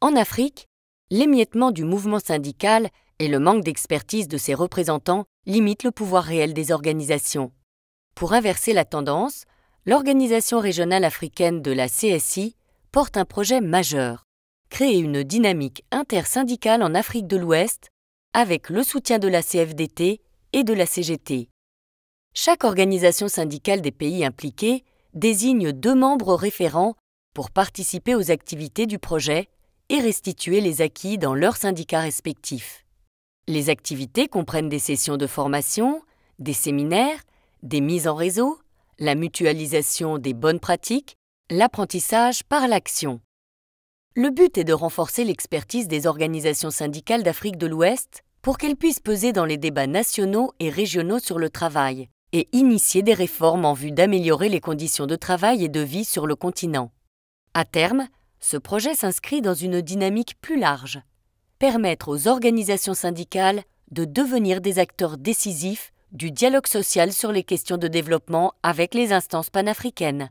En Afrique, l'émiettement du mouvement syndical et le manque d'expertise de ses représentants limitent le pouvoir réel des organisations. Pour inverser la tendance, l'Organisation régionale africaine de la CSI porte un projet majeur, créer une dynamique intersyndicale en Afrique de l'Ouest avec le soutien de la CFDT et de la CGT. Chaque organisation syndicale des pays impliqués désigne deux membres référents pour participer aux activités du projet et restituer les acquis dans leurs syndicats respectifs. Les activités comprennent des sessions de formation, des séminaires, des mises en réseau, la mutualisation des bonnes pratiques, l'apprentissage par l'action. Le but est de renforcer l'expertise des organisations syndicales d'Afrique de l'Ouest pour qu'elles puissent peser dans les débats nationaux et régionaux sur le travail et initier des réformes en vue d'améliorer les conditions de travail et de vie sur le continent. À terme, ce projet s'inscrit dans une dynamique plus large, permettre aux organisations syndicales de devenir des acteurs décisifs du dialogue social sur les questions de développement avec les instances panafricaines.